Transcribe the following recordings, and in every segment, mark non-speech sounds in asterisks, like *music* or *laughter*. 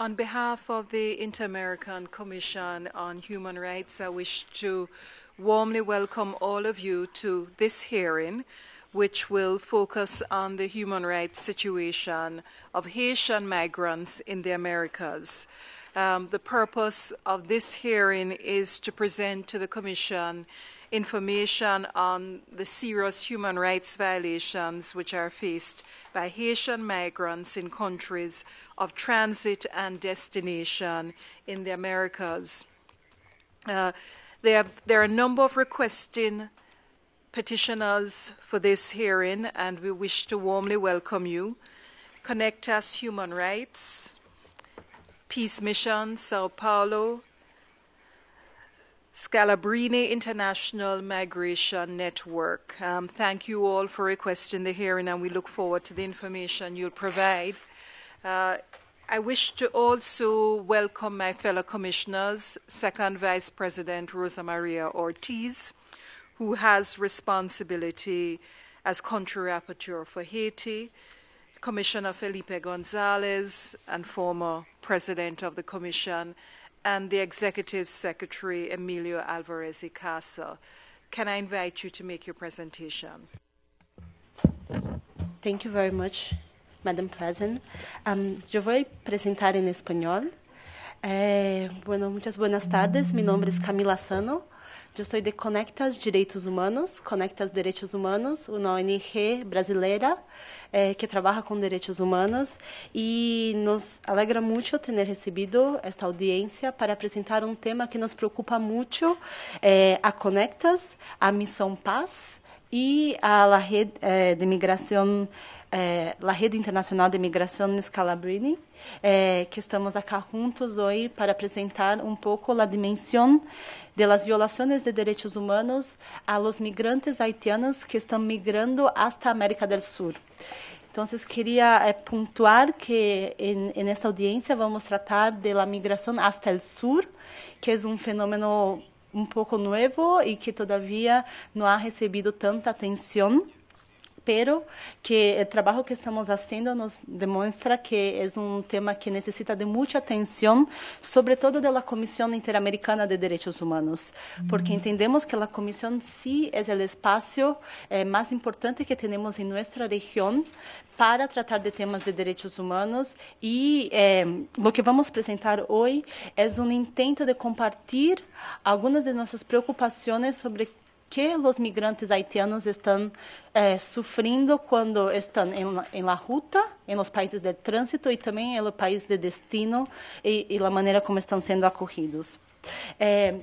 On behalf of the Inter American Commission on Human Rights, I wish to warmly welcome all of you to this hearing, which will focus on the human rights situation of Haitian migrants in the Americas. Um, the purpose of this hearing is to present to the Commission information on the serious human rights violations which are faced by Haitian migrants in countries of transit and destination in the Americas. Uh, there, there are a number of requesting petitioners for this hearing, and we wish to warmly welcome you. Connect Us Human Rights, Peace Mission Sao Paulo, Scalabrine International Migration Network. Um, thank you all for requesting the hearing, and we look forward to the information you'll provide. Uh, I wish to also welcome my fellow commissioners, Second Vice President Rosa Maria Ortiz, who has responsibility as country rapporteur for Haiti, Commissioner Felipe Gonzalez, and former President of the Commission, and the Executive Secretary, Emilio Alvarez y Can I invite you to make your presentation? Thank you very much, Madam President. Um, yo voy a presentar en español. Eh, bueno, muchas buenas tardes. Mi nombre es Camila Sano. Yo sou de Conectas Direitos Humanos, Conectas Direitos Humanos, uma ONG brasileira eh, que trabalha com direitos humanos e nos alegra muito ter recebido esta audiência para apresentar um tema que nos preocupa muito eh, a Conectas, a Missão Paz e a la Rede eh, de Migração eh, la Rede Internacional de Migração Calabrini, eh, que estamos acá juntos hoje para apresentar um pouco a dimensão das violações de direitos humanos a los migrantes haitianos que estão migrando a América do Sul. Então, queria é, pontuar que nesta audiência vamos tratar da migração até o sul, que é um fenômeno um pouco novo e que todavia não ha recebido tanta atenção pero que o eh, trabalho que estamos fazendo nos demonstra que é um tema que necessita de muita atenção, sobretudo da Comissão Interamericana de Direitos Humanos, porque mm. entendemos que a Comissão sim é o espaço eh, mais importante que temos em nossa região para tratar de temas de direitos humanos e eh, o que vamos apresentar hoje é um intento de compartilhar algumas de nossas preocupações sobre que os migrantes haitianos estão eh, sofrendo quando estão em la ruta, em los países de trânsito e também em los países de destino e, e a maneira como estão sendo acolhidos. Eh,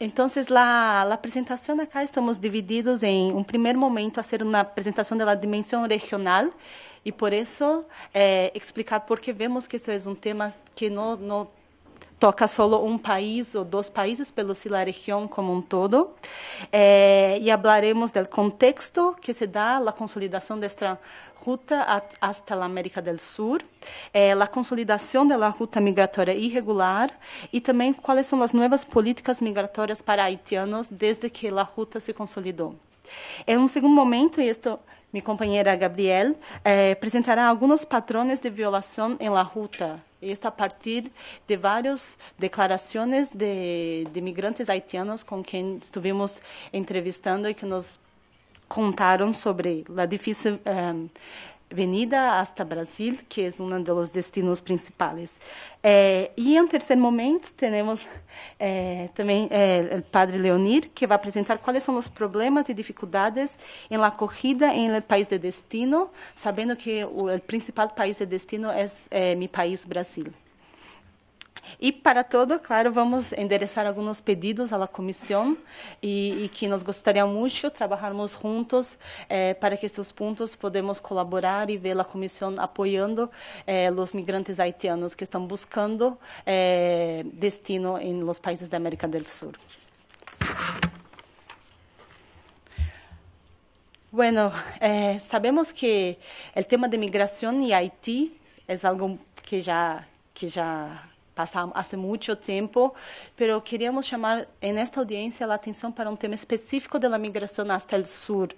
então, a la apresentação aqui estamos divididos em um primeiro momento a ser uma apresentação da dimensão regional e por isso eh, explicar por que vemos que isso é um tema que não, não toca solo um país ou dois países, pelo si la região como um todo. É, eh, y hablaremos contexto que se dá à consolidação desta ruta até a América do Sul, é, eh, a consolidação da ruta migratória irregular e também quais são as novas políticas migratórias para haitianos desde que a ruta se consolidou. Em um segundo momento, e isto minha companheira Gabriel eh, apresentará alguns padrões de violação em la ruta isso a partir de várias declarações de, de migrantes haitianos com quem estivemos entrevistando e que nos contaram sobre a difícil um, eh, venida hasta Brasil, que es é uno de los destinos principales. Eh, é, y en tercer momento tenemos eh, é, también eh, el padre Leonir, que va a presentar cuáles son los problemas y dificultades en la acogida en el país de destino, sabiendo que el principal país de destino es mi país, Brasil. E para todo, claro, vamos endereçar alguns pedidos à comissão e, e, que nós gostaríamos muito trabalharmos juntos eh, para que estes pontos podemos colaborar e ver a comissão apoiando eh, os migrantes haitianos que estão buscando eh, destino em los países da América do Sul. Bueno, eh, sabemos que o tema de migração e Haiti é algo que já que já passar há muito tempo, mas queríamos chamar nesta audiência a atenção para um tema específico da migração até o sul,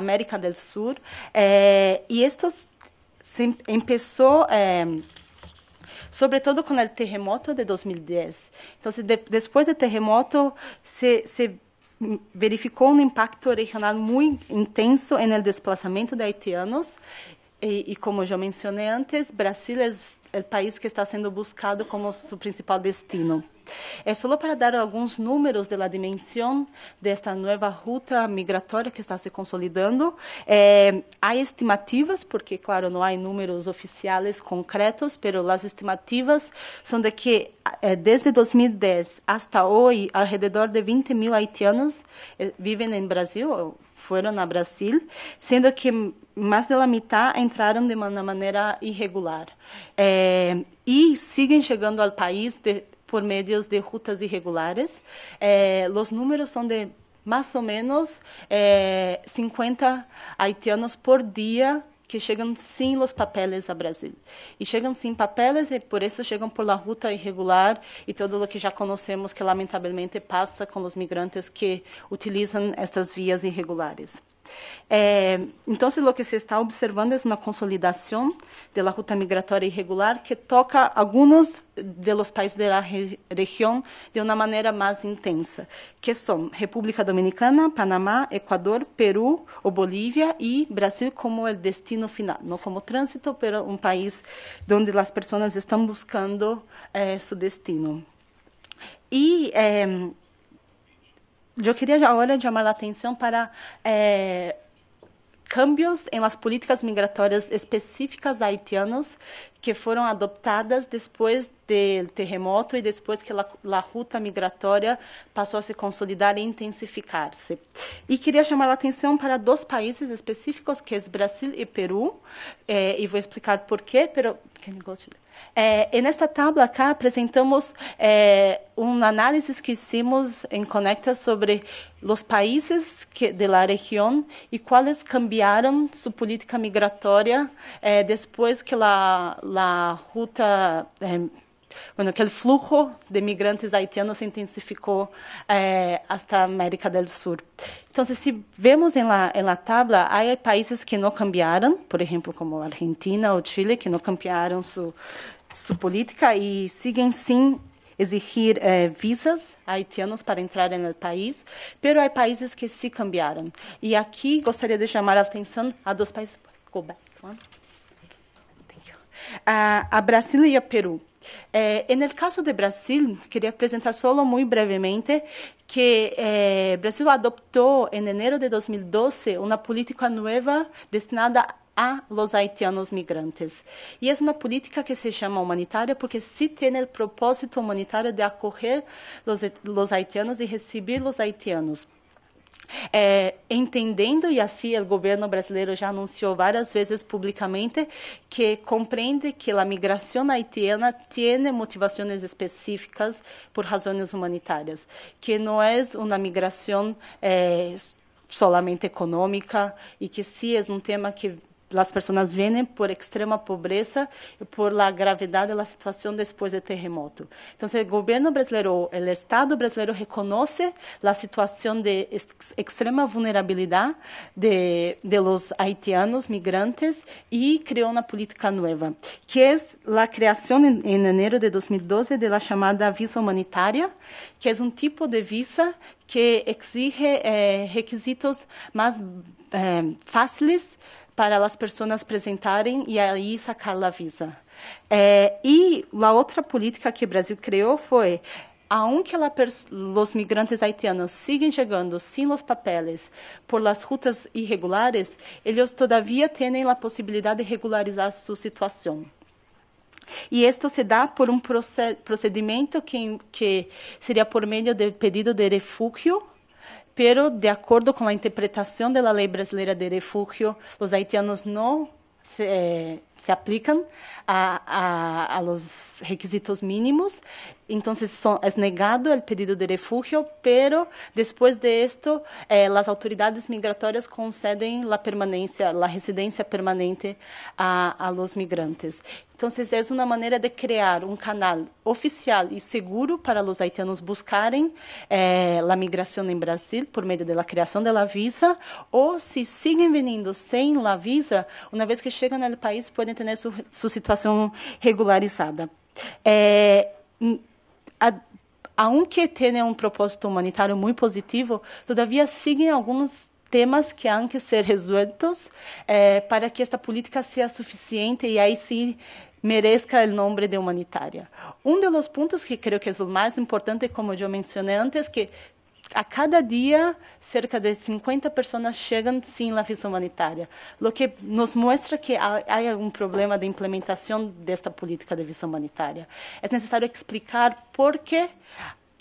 América do Sul, eh, e isto se começou eh, sobretudo com o terremoto de 2010. Então, de, depois do terremoto, se, se verificou um impacto regional muito intenso no desplazamento de haitianos e, e, como já mencionei antes, Brasil é o país que está sendo buscado como seu principal destino. É só para dar alguns números da de dimensão desta nova ruta migratória que está se consolidando. É, há estimativas, porque, claro, não há números oficiais concretos, mas as estimativas são de que é, desde 2010 até hoje, alrededor de 20 mil haitianos é, vivem em Brasil, ou foram a Brasil, sendo que mais de metade entraram de uma maneira irregular é, e siguen chegando ao país de, por meio de rutas irregulares. É, os números são de mais ou menos 50 é, haitianos por dia que chegam sem os papéis a Brasil. E chegam sem papéis e por isso chegam por la ruta irregular e tudo o que já conhecemos que lamentavelmente passa com os migrantes que utilizam estas vias irregulares. É, então o que se está observando é uma consolidação da ruta migratória irregular que toca alguns dos países da região re de uma maneira mais intensa, que são República Dominicana, Panamá, Ecuador, Peru, o Bolívia e Brasil como o destino final, não como trânsito, mas um país onde as pessoas estão buscando eh, destino. E... eh, eu queria agora chamar a atenção para é, cambios em las políticas migratórias específicas a haitianos que foram adotadas depois do terremoto e depois que a, ruta migratória passou a se consolidar e intensificar-se. E queria chamar a atenção para dois países específicos, que é Brasil e Peru, é, e vou explicar por quê, pero... Can you go to... É, e nesta tabela aqui apresentamos é, uma análise que fizemos em Conecta sobre os países da região e quais cambiaram sua política migratória é, depois que a ruta eh, Bueno, que el flujo de migrantes haitianos se intensificou eh, hasta América del Sur. Então si vemos en la, en la tabla, há países que não cambiaram, por exemplo como Argentina o Chile, que não cambiaram sua su política e siguen sim exigir eh, visas haitianos para entrar no país, pero há países que se cambiaram. E aqui gostaria de chamar a atenção a dois países. Go back one. Thank you. Uh, a Brasília e a Peru. Eh, en el caso de Brasil, quería presentar solo muy brevemente que eh, Brasil adoptó en enero de 2012 una política nueva destinada a los haitianos migrantes. E é uma política que se chama humanitária porque sim tem o propósito humanitário de acolher los os haitianos e receber os haitianos. É, entendendo, e assim o governo brasileiro já anunciou várias vezes publicamente, que compreende que a migração haitiana tem motivações específicas por razões humanitárias, que não é uma migração é, eh, solamente econômica e que sim é um tema que as pessoas vêm por extrema pobreza e por la gravidade da situação depois do terremoto. Então, o governo brasileiro, o Estado brasileiro reconoce a situação de extrema vulnerabilidade de, de, los haitianos migrantes e criou uma política nova, que é a criação em janeiro enero de 2012 de la chamada visa humanitária, que é um tipo de visa que exige eh, requisitos mais é, fáceis para as pessoas apresentarem e aí sacar a visa. É, e a outra política que o Brasil criou foi aunque que os migrantes haitianos sigam chegando sem os papéis por las rutas irregulares, eles todavia têm a possibilidade de regularizar sua situação. E isto se dá por um procedimento que, que seria por meio do pedido de refúgio pero de acordo com a interpretação da lei brasileira de refúgio, os haitianos não se, eh, se aplicam a, a, a los requisitos mínimos. Então, é negado o pedido de refúgio, pero depois de esto, eh, las autoridades migratorias conceden la permanencia, la residencia permanente a, a los migrantes. Entonces es é una manera de crear un canal oficial y seguro para los haitianos buscarem eh, la migración en Brasil por medio de la creación de la visa, o si siguen vindo sem la visa, una vez que llegan al país, podem ter né, sua, sua situação regularizada. É, a, aunque tenha né, um propósito humanitário muito positivo, todavia seguem alguns temas que há que ser resueltos é, para que esta política seja suficiente e aí sim mereça o nome de humanitária. Um dos pontos que creio que é o mais importante, como eu mencionei antes, que a cada dia, cerca de 50 pessoas chegam sim à visão humanitária, o que nos mostra que há, algum problema de implementação desta política de visão humanitária. É necessário explicar por que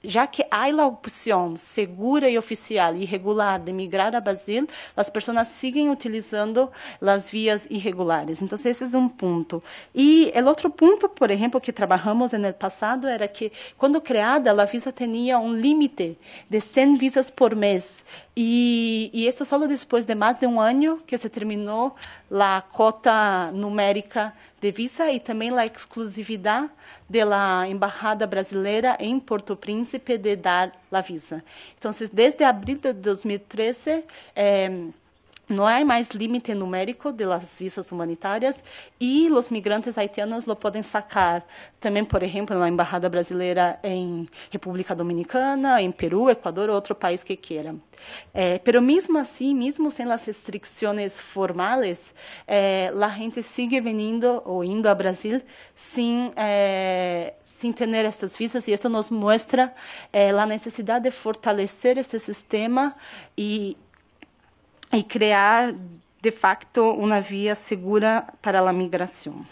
já que há a opção segura e oficial e regular de migrar a Brasil, as pessoas seguem utilizando as vias irregulares. Então, esse é um ponto. E o outro ponto, por exemplo, que trabalhamos no passado era que, quando criada, a visa tinha um limite de 100 visas por mês. E, e isso só depois de mais de um ano que se terminou a cota numérica de visa e também a exclusividade da Embaixada Brasileira em Porto Príncipe de dar a visa. Então, desde abril de 2013, eh, não há mais limite numérico de las visas humanitárias e los migrantes haitianos lo pueden sacar. também por exemplo na Embajada Brasileira en República Dominicana, en Perú, Ecuador, outro país que queira Eh, pero mesmo assim mesmo sin las restricciones formales, eh, é, la gente sigue veniendo o indo a Brasil sin, eh, é, sin tener estas visas y esto nos muestra la necesidad de fortalecer este sistema e e criar de facto uma via segura para a migração.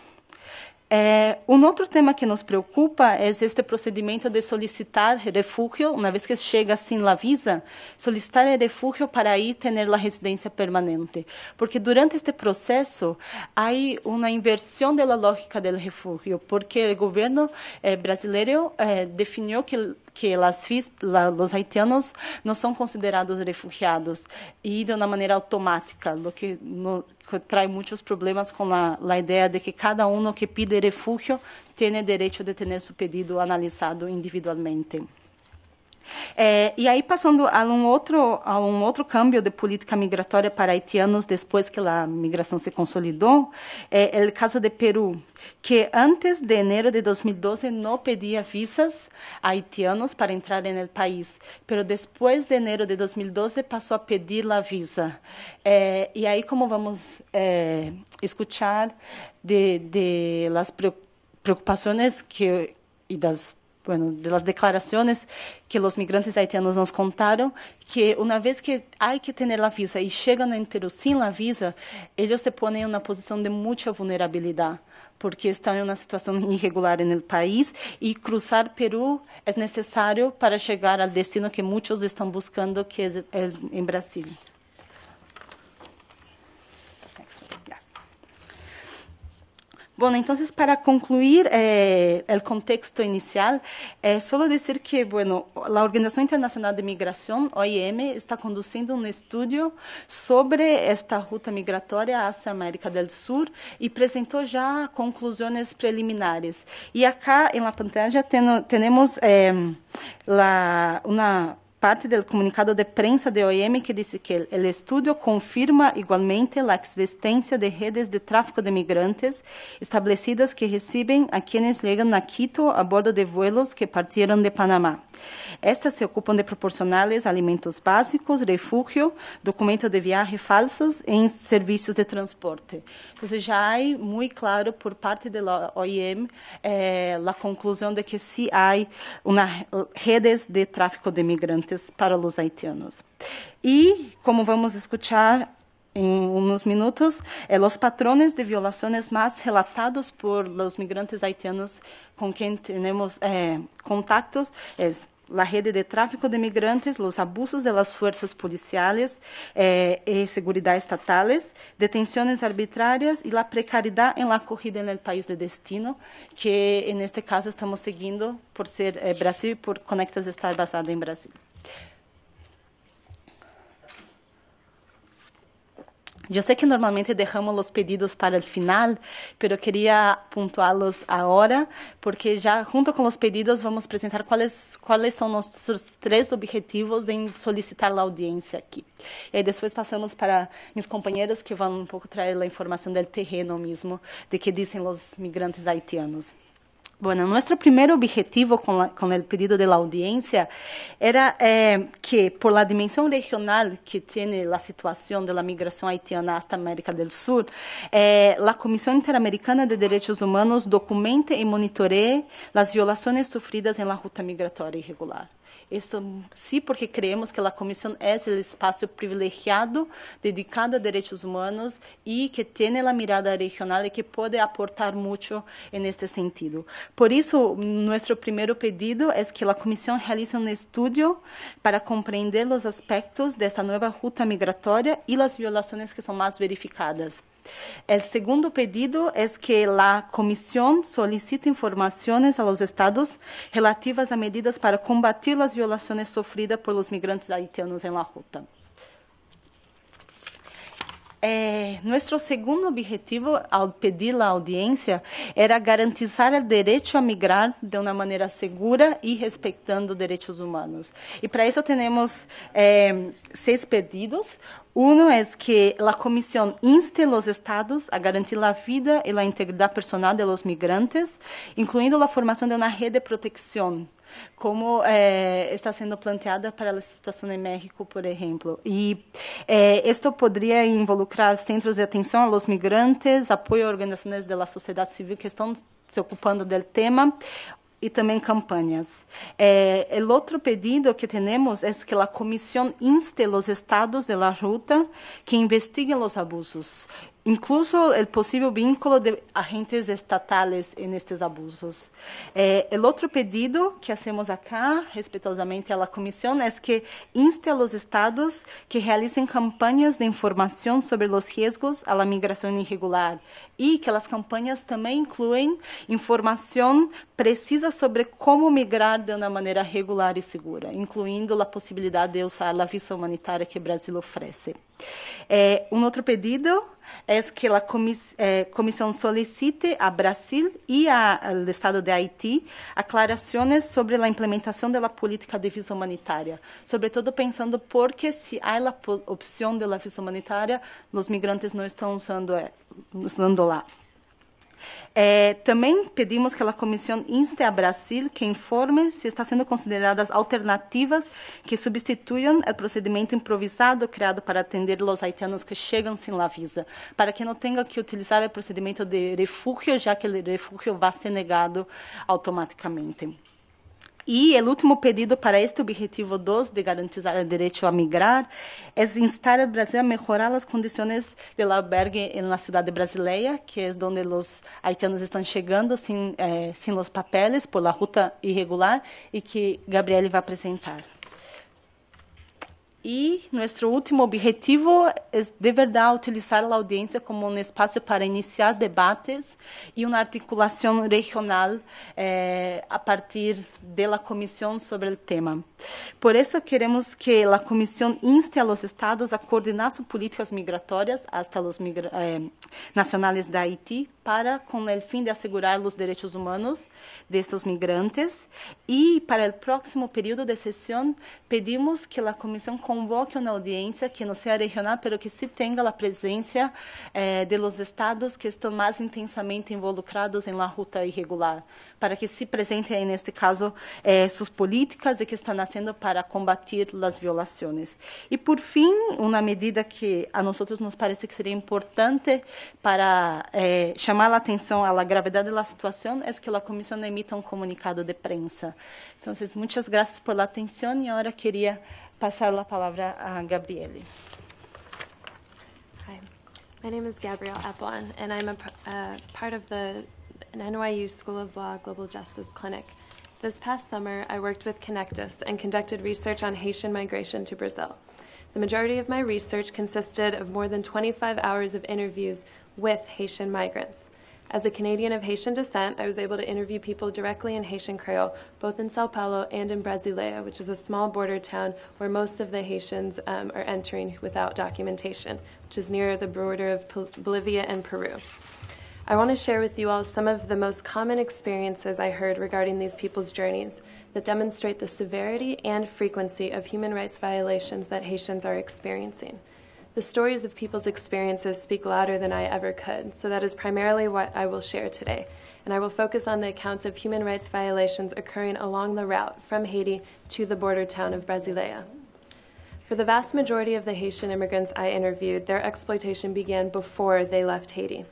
É, um outro tema que nos preocupa é este procedimento de solicitar refúgio, uma vez que chega assim a visa, solicitar refúgio para aí ter a residência permanente. Porque durante este processo, há uma inversão da lógica do refúgio, porque o governo eh, brasileiro eh, definiu que que las, la, los haitianos não são considerados refugiados e de uma maneira automática, o que, no, que traz muitos problemas com a, ideia de que cada um que pide refúgio tem direito de ter seu pedido analisado individualmente. É, e aí, passando a um, outro, a um outro câmbio de política migratória para haitianos depois que a migração se consolidou, é, é, o caso de Peru, que antes de enero de 2012 não pedia visas a haitianos para entrar no país, mas depois de enero de 2012 passou a pedir a visa. É, e aí, como vamos é, escutar de, de las preocupações que, e das bueno, de las declaraciones que los migrantes haitianos nos contaron, que una vez que hay que tener la visa y llegan a entero sin la visa, ellos se ponen en una posición de mucha vulnerabilidad porque estão em uma situação irregular no país e cruzar Peru é necessário para chegar ao destino que muitos estão buscando, que é em Brasil. Next. Bom, então, para concluir eh, contexto inicial, eh, só dizer que bueno, Organização Internacional de Migração OIM, está conduzindo um estudo sobre esta ruta migratória hacia América do Sul e apresentou já conclusões preliminares. E acá em la pantalla temos eh, parte do comunicado de prensa de OIM que diz que o estudo confirma igualmente a existência de redes de tráfico de migrantes estabelecidas que recebem a quienes chegam a Quito a bordo de vuelos que partiram de Panamá. Estas se ocupam de proporcionar alimentos básicos, refúgio, documentos de viagem falsos e serviços de transporte. Então, já é muito claro por parte da OIM eh, a conclusão de que se há redes de tráfico de migrantes importantes para os haitianos. E, como vamos escutar em uns minutos, eh, é os patrones de violações mais relatados por os migrantes haitianos com quem temos eh, contatos é a rede de tráfico de migrantes, os abusos das forças policiais eh, e segurança estatales, detenções arbitrárias e a precariedade em la corrida no país de destino, que, neste caso, estamos seguindo por ser eh, Brasil, por Conectas estar basada em Brasil. Eu sei que normalmente derramos os pedidos para o final, mas queria pontuá-los agora, porque já junto com os pedidos vamos apresentar quais quais são nossos três objetivos em solicitar a audiência aqui. E aí depois passamos para meus companheiros que vão um pouco trazer a informação do terreno mesmo, de que dizem os migrantes haitianos. Bueno, nuestro primer objetivo con, la, con, el pedido de la audiencia era eh, que por la dimensión regional que tiene la situación de la migración haitiana hasta América del Sur, eh, la Comisión Interamericana de Derechos Humanos documente y monitoree las violaciones sufridas en la ruta migratoria irregular. Isso sim, porque cremos que a comissão é o espaço privilegiado dedicado a direitos humanos e que tem a mirada regional e que pode aportar muito neste sentido. Por isso, nosso primeiro pedido é que a comissão realize um estudo para compreender os aspectos desta nova ruta migratória e as violações que são mais verificadas. O segundo pedido é que a Comissão solicite informações aos Estados relativas a medidas para combater as violações sofridas por os migrantes haitianos em La Ruta. Eh, é, nuestro segundo objetivo al pedir la audiencia era garantizar el derecho a migrar de una manera segura y respetando derechos humanos. Y para eso tenemos eh, é, seis pedidos. Uno es é que la Comisión inste a los estados a garantir la vida y la integridad personal de los migrantes, incluyendo la formación de una red de protección como é, está sendo planteada para a situação em México, por exemplo. E é, isto poderia involucrar centros de atenção aos migrantes, apoio a organizações da sociedade civil que estão se ocupando do tema e também campanhas. o eh, outro pedido que temos é que a comissão inste os estados da ruta que investiguem os abusos incluso el posible vínculo de agentes estatales en estos abusos. Eh, é, el otro pedido que hacemos acá, respetuosamente a la Comisión, es é que inste a los estados que realicen campañas de información sobre los riesgos a la migración irregular y que las campañas también incluyen información precisa sobre cómo migrar de una manera regular y segura, incluyendo la posibilidad de usar la visa humanitaria que Brasil ofrece. Eh, é, un otro pedido é que a comissão eh, solicite a Brasil e ao Estado de Haiti aclarações sobre a implementação da política de visa humanitária, sobretudo pensando porque se há a opção de visa humanitária, os migrantes não estão usando, eh, usando lá. É, também pedimos que a Comissão inste a Brasil que informe se está sendo consideradas alternativas que substituam o procedimento improvisado criado para atender os haitianos que chegam sem la visa, para que não tenham que utilizar o procedimento de refúgio, já que o refúgio vai ser negado automaticamente. E o último pedido para este objetivo 2 de garantizar o direito a migrar é instar o Brasil a melhorar as condições do albergue na cidade brasileira, que é onde os haitianos estão chegando sem, eh, sem os papéis, por ruta irregular, e que Gabriele vai apresentar. E nosso último objetivo é de verdade utilizar a audiência como um espaço para iniciar debates e uma articulação regional eh, a partir da comissão sobre o tema. Por isso queremos que a comissão inste a los estados a coordenar suas políticas migratorias hasta los migra eh, nacionales de Haiti para com o fim de assegurar los direitos humanos destes migrantes e para o próximo período de sessão pedimos que a comissão convoque uma audiência que não seja regional, pero que se tenha a presença eh, de los estados que estão mais intensamente involucrados em la ruta irregular, para que se presentem, neste caso, eh, suas políticas e que estão fazendo para combater as violações. E, por fim, uma medida que a nós nos parece que seria importante para eh, chamar a atenção à gravidade da situação é que a comissão emita um comunicado de prensa. Então, muitas graças por la atenção e agora queria pasar la palabra a Gabriele. Hi, my name is Gabrielle Eplon, and I'm a uh, part of the NYU School of Law Global Justice Clinic. This past summer, I worked with Connectus and conducted research on Haitian migration to Brazil. The majority of my research consisted of more than 25 hours of interviews with Haitian migrants. As a Canadian of Haitian descent, I was able to interview people directly in Haitian Creole, both in Sao Paulo and in Brasileia, which is a small border town where most of the Haitians um, are entering without documentation, which is near the border of Pol- Bolivia and Peru. I want to share with you all some of the most common experiences I heard regarding these people's journeys that demonstrate the severity and frequency of human rights violations that Haitians are experiencing. The stories of people's experiences speak louder than I ever could, so that is primarily what I will share today. And I will focus on the accounts of human rights violations occurring along the route from Haiti to the border town of Brasileia. For the vast majority of the Haitian immigrants I interviewed, their exploitation began before they left Haiti.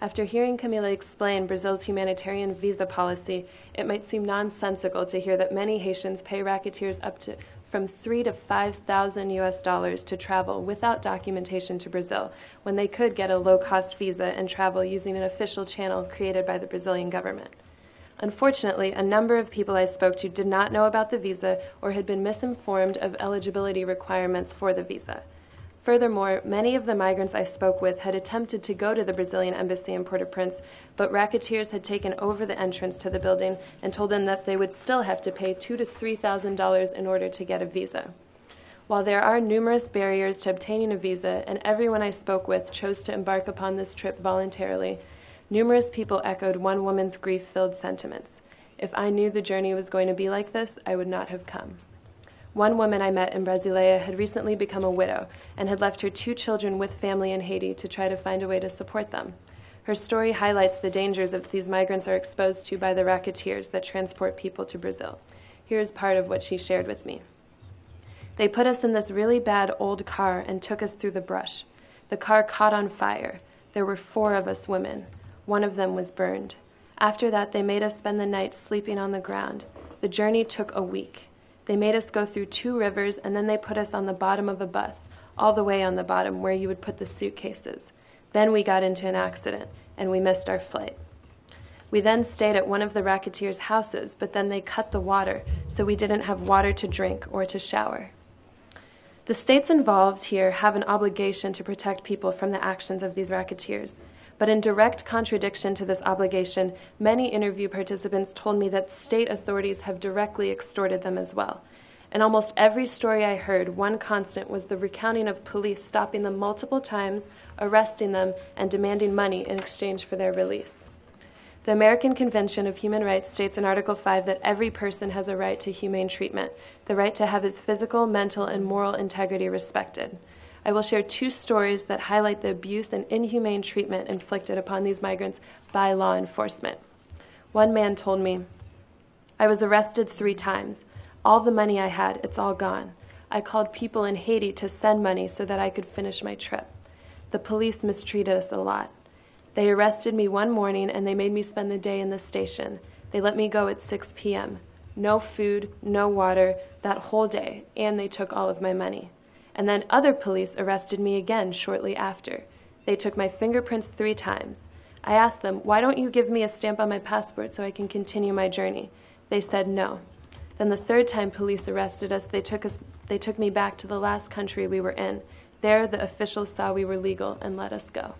After hearing Camila explain Brazil's humanitarian visa policy, it might seem nonsensical to hear that many Haitians pay racketeers up to from three to five thousand US dollars to travel without documentation to Brazil when they could get a low cost visa and travel using an official channel created by the Brazilian government. Unfortunately, a number of people I spoke to did not know about the visa or had been misinformed of eligibility requirements for the visa. Furthermore, many of the migrants I spoke with had attempted to go to the Brazilian embassy in Port au Prince, but racketeers had taken over the entrance to the building and told them that they would still have to pay two to three thousand dollars in order to get a visa. While there are numerous barriers to obtaining a visa, and everyone I spoke with chose to embark upon this trip voluntarily, numerous people echoed one woman's grief filled sentiments. If I knew the journey was going to be like this, I would not have come. One woman I met in Brasilia had recently become a widow and had left her two children with family in Haiti to try to find a way to support them. Her story highlights the dangers that these migrants are exposed to by the racketeers that transport people to Brazil. Here is part of what she shared with me. They put us in this really bad old car and took us through the brush. The car caught on fire. There were four of us women. One of them was burned. After that, they made us spend the night sleeping on the ground. The journey took a week. They made us go through two rivers, and then they put us on the bottom of a bus, all the way on the bottom where you would put the suitcases. Then we got into an accident, and we missed our flight. We then stayed at one of the racketeers' houses, but then they cut the water, so we didn't have water to drink or to shower. The states involved here have an obligation to protect people from the actions of these racketeers. But in direct contradiction to this obligation, many interview participants told me that state authorities have directly extorted them as well. In almost every story I heard, one constant was the recounting of police stopping them multiple times, arresting them, and demanding money in exchange for their release. The American Convention of Human Rights states in Article 5 that every person has a right to humane treatment, the right to have his physical, mental, and moral integrity respected. I will share two stories that highlight the abuse and inhumane treatment inflicted upon these migrants by law enforcement. One man told me, I was arrested three times. All the money I had, it's all gone. I called people in Haiti to send money so that I could finish my trip. The police mistreated us a lot. They arrested me one morning and they made me spend the day in the station. They let me go at 6 p.m. No food, no water, that whole day, and they took all of my money and then other police arrested me again shortly after. They took my fingerprints three times. I asked them, Why don't you give me a stamp on my passport so I can continue my journey? They said no. Then the third time police arrested us, they took, us, they took me back to the last country we were in. There, the officials saw we were legal and let us go.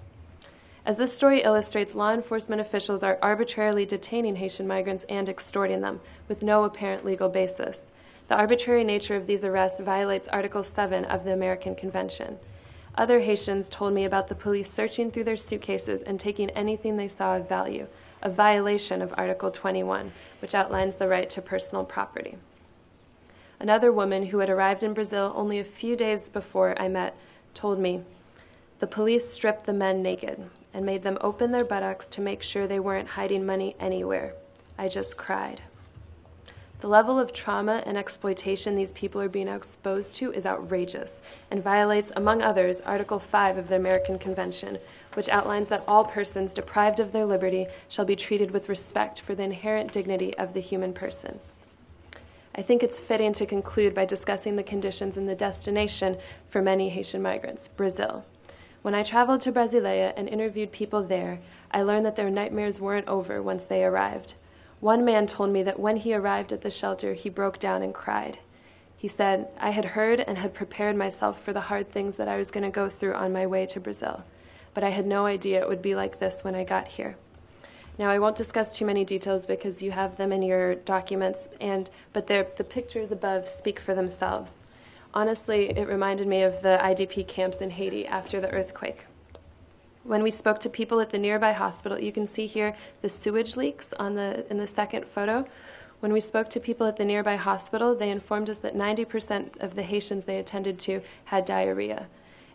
As this story illustrates, law enforcement officials are arbitrarily detaining Haitian migrants and extorting them with no apparent legal basis. The arbitrary nature of these arrests violates Article 7 of the American Convention. Other Haitians told me about the police searching through their suitcases and taking anything they saw of value, a violation of Article 21, which outlines the right to personal property. Another woman who had arrived in Brazil only a few days before I met told me the police stripped the men naked and made them open their buttocks to make sure they weren't hiding money anywhere. I just cried. The level of trauma and exploitation these people are being exposed to is outrageous and violates, among others, Article 5 of the American Convention, which outlines that all persons deprived of their liberty shall be treated with respect for the inherent dignity of the human person. I think it's fitting to conclude by discussing the conditions in the destination for many Haitian migrants, Brazil. When I traveled to Brasilia and interviewed people there, I learned that their nightmares weren't over once they arrived. One man told me that when he arrived at the shelter, he broke down and cried. He said, I had heard and had prepared myself for the hard things that I was going to go through on my way to Brazil, but I had no idea it would be like this when I got here. Now, I won't discuss too many details because you have them in your documents, and, but the pictures above speak for themselves. Honestly, it reminded me of the IDP camps in Haiti after the earthquake. When we spoke to people at the nearby hospital, you can see here the sewage leaks on the, in the second photo. When we spoke to people at the nearby hospital, they informed us that 90% of the Haitians they attended to had diarrhea.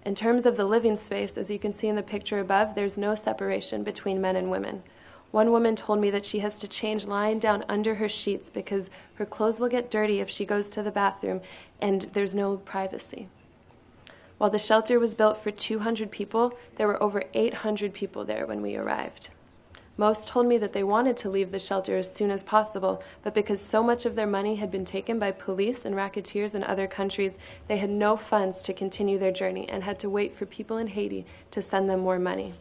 In terms of the living space, as you can see in the picture above, there's no separation between men and women. One woman told me that she has to change lying down under her sheets because her clothes will get dirty if she goes to the bathroom and there's no privacy. While the shelter was built for 200 people, there were over 800 people there when we arrived. Most told me that they wanted to leave the shelter as soon as possible, but because so much of their money had been taken by police and racketeers in other countries, they had no funds to continue their journey and had to wait for people in Haiti to send them more money.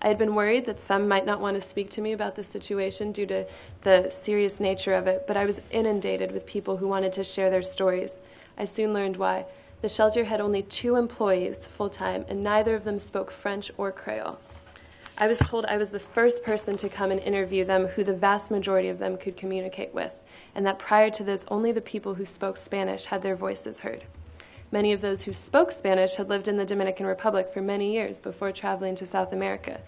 I had been worried that some might not want to speak to me about the situation due to the serious nature of it, but I was inundated with people who wanted to share their stories. I soon learned why. The shelter had only two employees full time, and neither of them spoke French or Creole. I was told I was the first person to come and interview them who the vast majority of them could communicate with, and that prior to this, only the people who spoke Spanish had their voices heard. Many of those who spoke Spanish had lived in the Dominican Republic for many years before traveling to South America,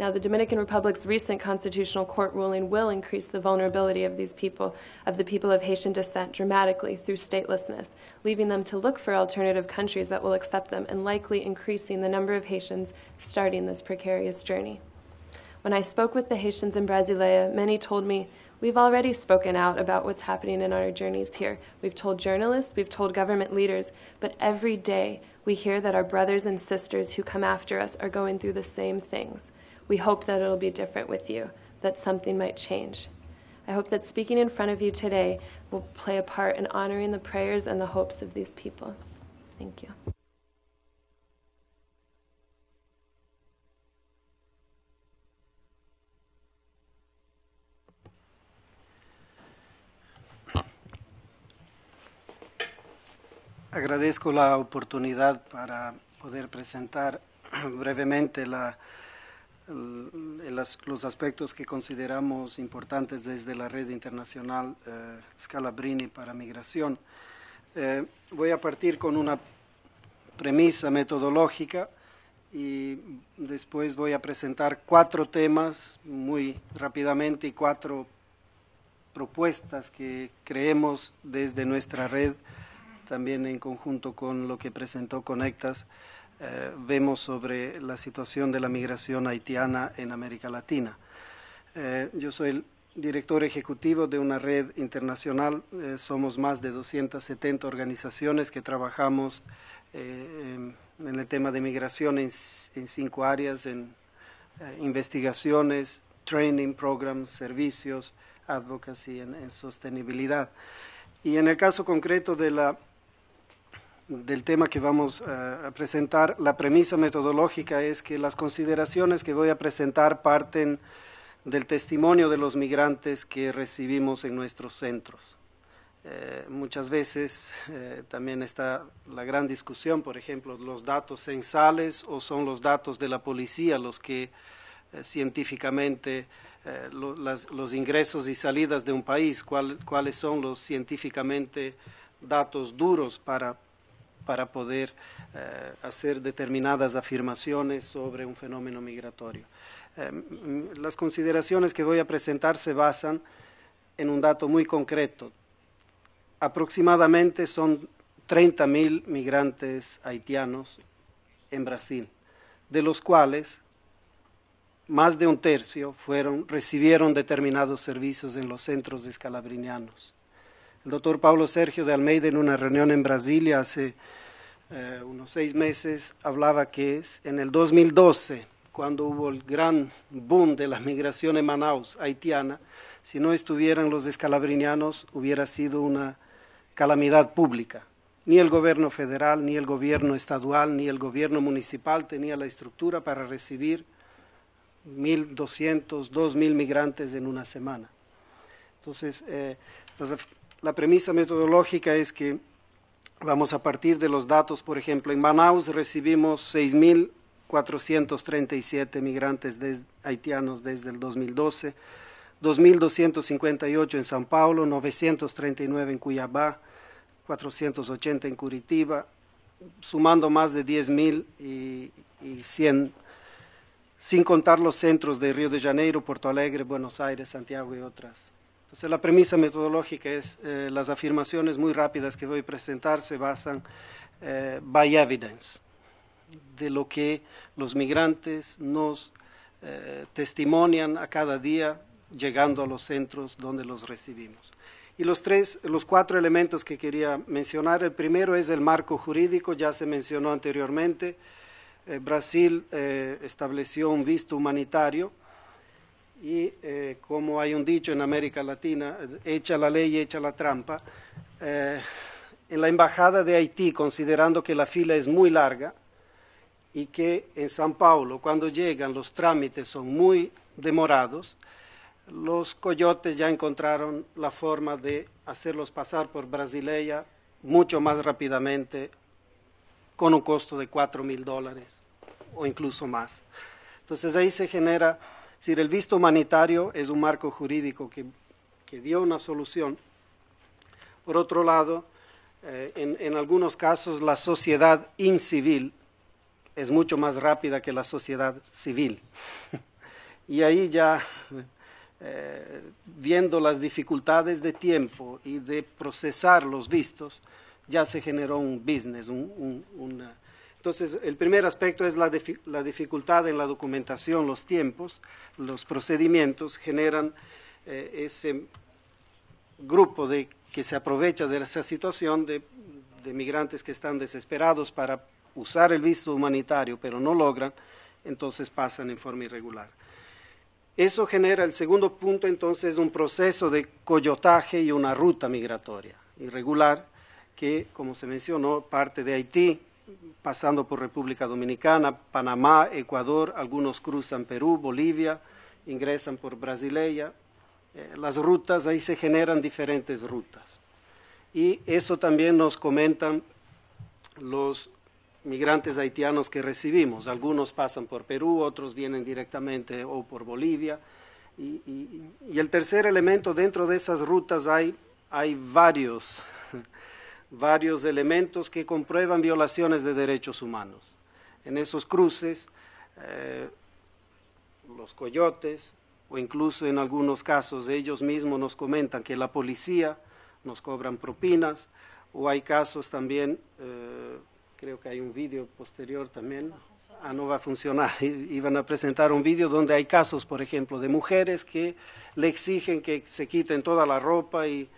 now, the Dominican Republic's recent constitutional court ruling will increase the vulnerability of these people, of the people of Haitian descent, dramatically through statelessness, leaving them to look for alternative countries that will accept them and likely increasing the number of Haitians starting this precarious journey. When I spoke with the Haitians in Brasilia, many told me, We've already spoken out about what's happening in our journeys here. We've told journalists, we've told government leaders, but every day we hear that our brothers and sisters who come after us are going through the same things. We hope that it'll be different with you, that something might change. I hope that speaking in front of you today will play a part in honoring the prayers and the hopes of these people. Thank you. Agradezco la oportunidad para poder presentar brevemente la Mm, los aspectos que consideramos importantes desde la red internacional eh, Scalabrini para migración. Eh, voy a partir con una premisa metodológica y después voy a presentar cuatro temas muy rápidamente y cuatro propuestas que creemos desde nuestra red, también en conjunto con lo que presentó Conectas, eh, vemos sobre la situación de la migración haitiana en América Latina. Eh, yo soy el director ejecutivo de una red internacional. Eh, somos más de 270 organizaciones que trabajamos en el tema de migración en, cinco áreas, en investigaciones, training programs, servicios, advocacy en sostenibilidad. Y en el caso concreto de la del tema que vamos eh, a, presentar, la premisa metodológica es que las consideraciones que voy a presentar parten del testimonio de los migrantes que recibimos en nuestros centros. Eh, muchas veces eh, también está la gran discusión, por ejemplo, los datos censales o son los datos de la policía los que científicamente los ingresos y salidas de un país, cuáles son los científicamente datos duros para para poder eh, hacer determinadas afirmaciones sobre un fenómeno migratorio. Eh, mm, las consideraciones que voy a presentar se basan en un dato muy concreto. Aproximadamente son 30.000 migrantes haitianos en Brasil, de los cuales más de un tercio fueron, recibieron determinados servicios en los centros escalabrinianos. El doctor Pablo Sergio de Almeida en una reunión en Brasilia hace eh, unos seis meses, hablaba que en el 2012, cuando hubo el gran boom de la migración en Manaus haitiana, si no estuvieran los escalabrinianos hubiera sido una calamidad pública. Ni el gobierno federal, ni el gobierno estadual, ni el gobierno municipal tenía la estructura para recibir 1.200, 2.000 migrantes en una semana. Entonces, eh, la premisa metodológica es que Vamos a partir de los datos, por ejemplo, en Manaus recibimos 6.437 migrantes haitianos desde el 2012, 2.258 en San Paulo, 939 en Cuiabá, 480 en Curitiba, sumando más de 10.000 y, y 100, sin contar los centros de Río de Janeiro, Porto Alegre, Buenos Aires, Santiago y otras la premisa metodológica es eh, las afirmaciones muy rápidas que voy a presentar se basan eh, by evidence de lo que los migrantes nos eh, testimonian a cada día llegando a los centros donde los recibimos. Y los tres, los cuatro elementos que quería mencionar. El primero es el marco jurídico, ya se mencionó anteriormente. Brasil estableció un visto humanitario y eh, como hay un dicho en América Latina, echa la ley, echa la trampa. Eh, en la Embajada de Haití, considerando que la fila es muy larga y que en San Paulo, cuando llegan, los trámites son muy demorados, los coyotes ya encontraron la forma de hacerlos pasar por brasileña mucho más rápidamente, con un costo de 4 mil dólares o incluso más. Entonces ahí se genera es decir, el visto humanitario es un marco jurídico que, dio una solución. Por otro lado, eh, en, algunos casos la sociedad incivil es mucho más rápida que la sociedad civil. *laughs* y ahí ya, eh, viendo las dificultades de tiempo y de procesar los vistos, ya se generó un business, un, una, entonces, el primer aspecto es la, dificultad en la documentación, los tiempos, los procedimientos generan eh, ese grupo de que se aprovecha de esa situación de migrantes que están desesperados para usar el visto humanitario, pero no logran, entonces pasan en forma irregular. Eso genera el segundo punto, entonces, un proceso de coyotaje y una ruta migratoria irregular que, como se mencionó, parte de Haití, pasando por República Dominicana, Panamá, Ecuador, algunos cruzan Perú, Bolivia, ingresan por Brasileia. Eh, las rutas, ahí se generan diferentes rutas. Y eso también nos comentan los migrantes haitianos que recibimos. Algunos pasan por Perú, otros vienen directamente o por Bolivia. Y, el tercer elemento, dentro de esas rutas hay, hay varios *laughs* varios elementos que comprueban violaciones de derechos humanos. En esos cruces, eh, los coyotes, o incluso en algunos casos ellos mismos nos comentan que la policía nos cobran propinas, o hay casos también, eh, creo que hay un vídeo posterior también, ah, no va a funcionar, iban *laughs* a presentar un vídeo donde hay casos, por ejemplo, de mujeres que le exigen que se quiten toda la ropa y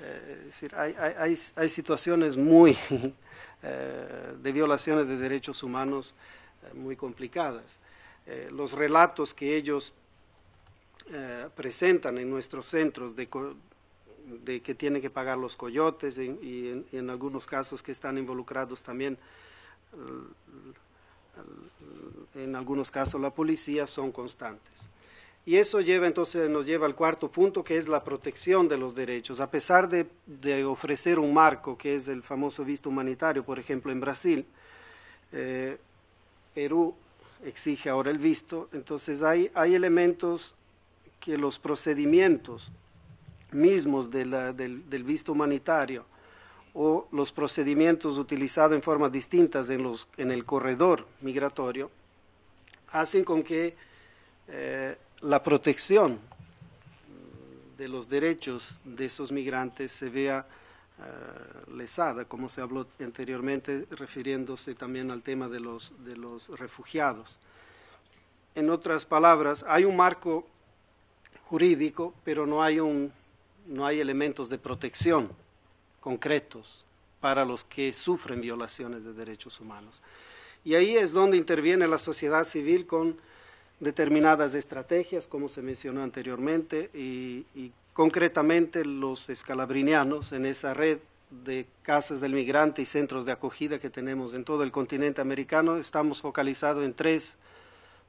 eh, es decir, hay, hay, situaciones muy *laughs* eh, de violaciones de derechos humanos eh, muy complicadas. los relatos que ellos presentan en nuestros centros de, que tienen que pagar los coyotes y en, algunos casos que están involucrados también en algunos casos la policía son constantes. Y eso lleva entonces nos lleva al cuarto punto, que es la protección de los derechos. A pesar de, ofrecer un marco, que es el famoso visto humanitario, por ejemplo, en Brasil, eh, Perú exige ahora el visto. Entonces hay, hay elementos que los procedimientos mismos del, visto humanitario o los procedimientos utilizados en formas distintas en, los, en el corredor migratorio hacen con que eh, la protección de los derechos de esos migrantes se vea eh, lesada, como se habló anteriormente, refiriéndose también al tema de los, de los refugiados. En otras palabras, hay un marco jurídico, pero no hay, no hay elementos de protección concretos para los que sufren violaciones de derechos humanos. Y ahí es donde interviene la sociedad civil con determinadas estrategias, como se mencionó anteriormente, y, concretamente los escalabrinianos en esa red de casas del migrante y centros de acogida que tenemos en todo el continente americano, estamos focalizados en tres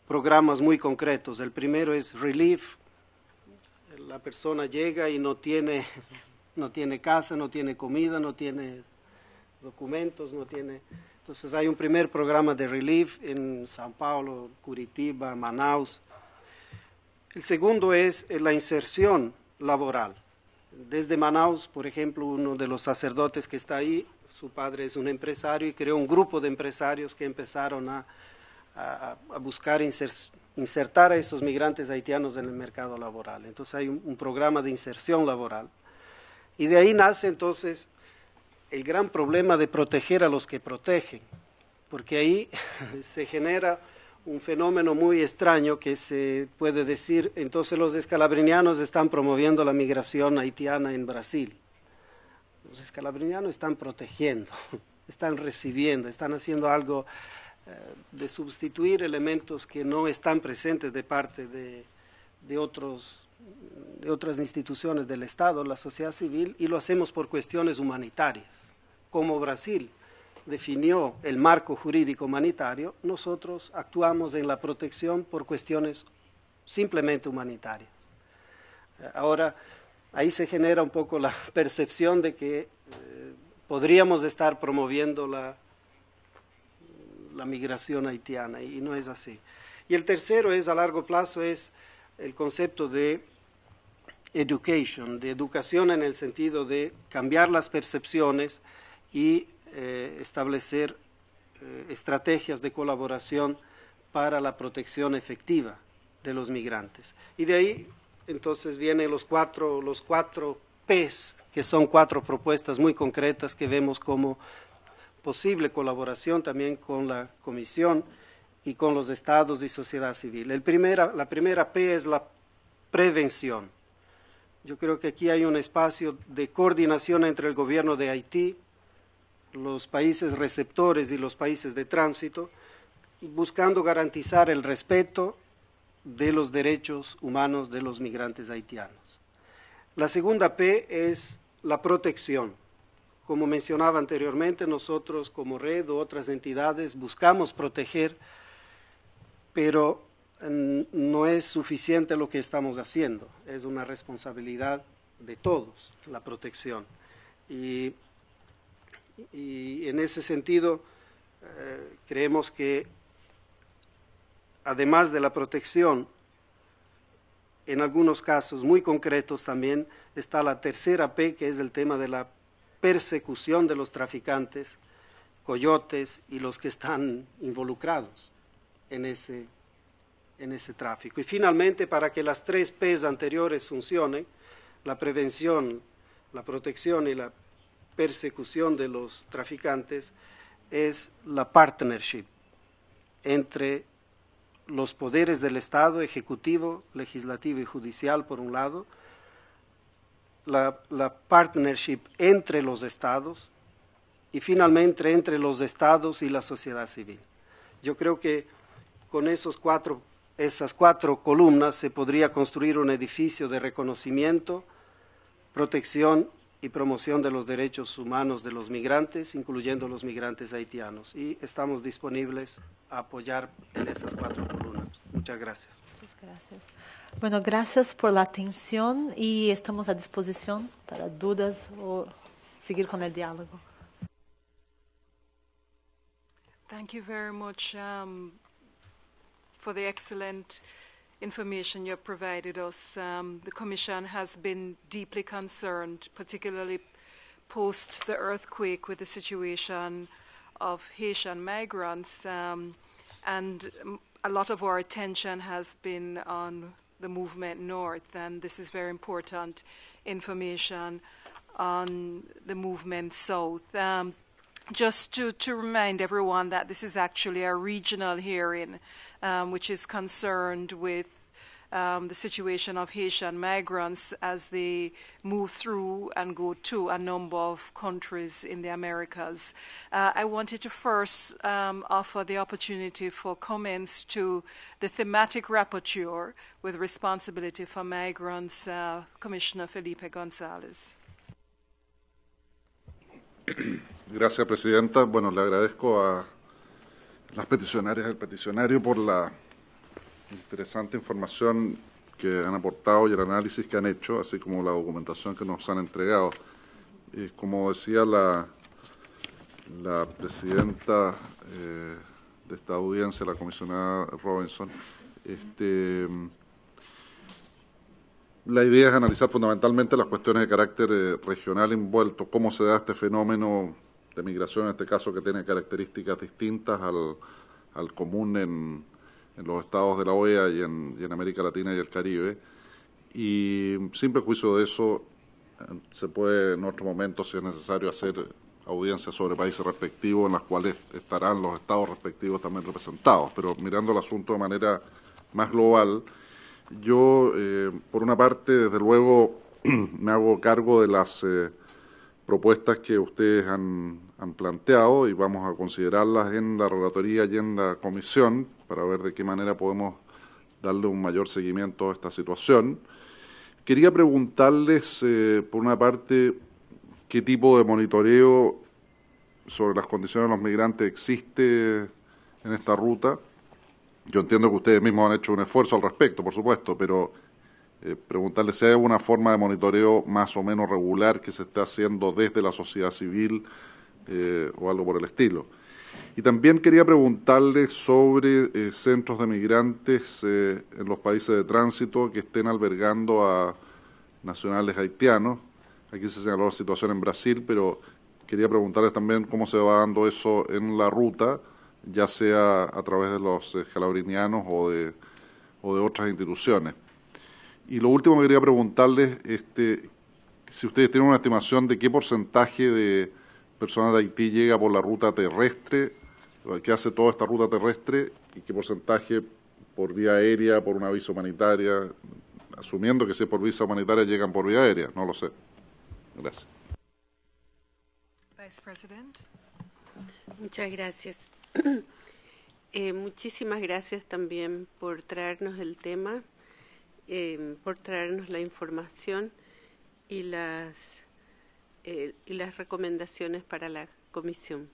programas muy concretos. El primero es Relief, la persona llega y no tiene, *laughs* no tiene casa, no tiene comida, no tiene documentos, no tiene entonces hay un primer programa de relief en San Paulo, Curitiba, Manaus. El segundo es eh, la inserción laboral. Desde Manaus, por ejemplo, uno de los sacerdotes que está ahí, su padre es un empresario y creó un grupo de empresarios que empezaron a, buscar insertar a esos migrantes haitianos en el mercado laboral. Entonces hay un programa de inserción laboral. Y de ahí nace entonces el gran problema de proteger a los que protegen, porque ahí *laughs* se genera un fenómeno muy extraño que se puede decir, entonces los escalabrinianos están promoviendo la migración haitiana en Brasil. Los escalabrinianos están protegiendo, *laughs* están recibiendo, están haciendo algo eh, de sustituir elementos que no están presentes de parte de, de otros de otras instituciones del Estado, la sociedad civil, y lo hacemos por cuestiones humanitarias. Como Brasil definió el marco jurídico humanitario, nosotros actuamos en la protección por cuestiones simplemente humanitarias. Ahora, ahí se genera un poco la *laughs* percepción de que eh, podríamos estar promoviendo la, la migración haitiana, y no es así. Y el tercero es, a largo plazo, es el concepto de education, de educación en el sentido de cambiar las percepciones y eh, establecer eh, estrategias de colaboración para la protección efectiva de los migrantes. Y de ahí entonces vienen los cuatro, los cuatro P's, que son cuatro propuestas muy concretas que vemos como posible colaboración también con la Comisión y con los estados y sociedad civil. la primera P es la prevención. Yo creo que aquí hay un espacio de coordinación entre el gobierno de Haití, los países receptores y los países de tránsito, buscando garantizar el respeto de los derechos humanos de los migrantes haitianos. La segunda P es la protección. Como mencionaba anteriormente, nosotros como red o otras entidades buscamos proteger pero mm, no es suficiente lo que estamos haciendo, es una responsabilidad de todos la protección. Y, en ese sentido, eh, creemos que además de la protección, en algunos casos muy concretos también está la tercera P, que es el tema de la persecución de los traficantes, coyotes y los que están involucrados en ese, tráfico. Y finalmente, para que las tres P's anteriores funcionen, la prevención, la protección y la persecución de los traficantes, es la partnership entre los poderes del Estado, ejecutivo, legislativo y judicial, por un lado, la, partnership entre los estados y finalmente entre los estados y la sociedad civil. Yo creo que con esos cuatro, esas cuatro columnas se podría construir un edificio de reconocimiento, protección y promoción de los derechos humanos de los migrantes, incluyendo los migrantes haitianos. Y estamos disponibles a apoyar en esas cuatro columnas. Muchas gracias. Muchas gracias. Bueno, gracias por la atención y estamos a disposición para dudas o seguir con el diálogo. Thank you um, for the excellent information you have provided us. Um, the Commission has been deeply concerned, particularly post the earthquake, with the situation of Haitian migrants. Um, and a lot of our attention has been on the movement north, and this is very important information on the movement south. Um, just to, to remind everyone that this is actually a regional hearing, um, which is concerned with um, the situation of Haitian migrants as they move through and go to a number of countries in the Americas. Uh, I wanted to first um, offer the opportunity for comments to the thematic rapporteur with responsibility for migrants, uh, Commissioner Felipe Gonzalez. *clears throat* Gracias, Presidenta. Bueno, le agradezco a las peticionarias al peticionario por la interesante información que han aportado y el análisis que han hecho, así como la documentación que nos han entregado. como decía la, la presidenta eh, de esta audiencia, la comisionada Robinson, este, la idea es analizar fundamentalmente las cuestiones de carácter eh, regional envuelto, cómo se da este fenómeno de migración, en este caso que tiene características distintas al, común en, en, los estados de la OEA y en, y en, América Latina y el Caribe. Y sin prejuicio de eso, se puede en otro momento, si es necesario, hacer audiencias sobre países respectivos en las cuales estarán los estados respectivos también representados. Pero mirando el asunto de manera más global, yo, eh, por una parte, desde luego, *clears throat* me hago cargo de las eh, propuestas que ustedes han, planteado y vamos a considerarlas en la relatoría y en la comisión para ver de qué manera podemos darle un mayor seguimiento a esta situación. Quería preguntarles, eh, por una parte, qué tipo de monitoreo sobre las condiciones de los migrantes existe en esta ruta yo entiendo que ustedes mismos han hecho un esfuerzo al respecto, por supuesto, pero eh, preguntarle si hay alguna forma de monitoreo más o menos regular que se está haciendo desde la sociedad civil eh, o algo por el estilo. Y también quería preguntarle sobre eh, centros de migrantes eh, en los países de tránsito que estén albergando a nacionales haitianos. Aquí se señaló la situación en Brasil, pero quería preguntarles también cómo se va dando eso en la ruta ya sea a través de los escalabrinianos eh, o de, o de otras instituciones. Y lo último que quería preguntarles, este, si ustedes tienen una estimación de qué porcentaje de personas de Haití llega por la ruta terrestre, que hace toda esta ruta terrestre, y qué porcentaje por vía aérea, por una visa humanitaria, asumiendo que sea por visa humanitaria llegan por vía aérea, no lo sé. Gracias. Vice President. Muchas gracias. *coughs* Eh, muchísimas gracias también por traernos el tema, em, por traernos la información y las, eh, y las recomendaciones para la comisión.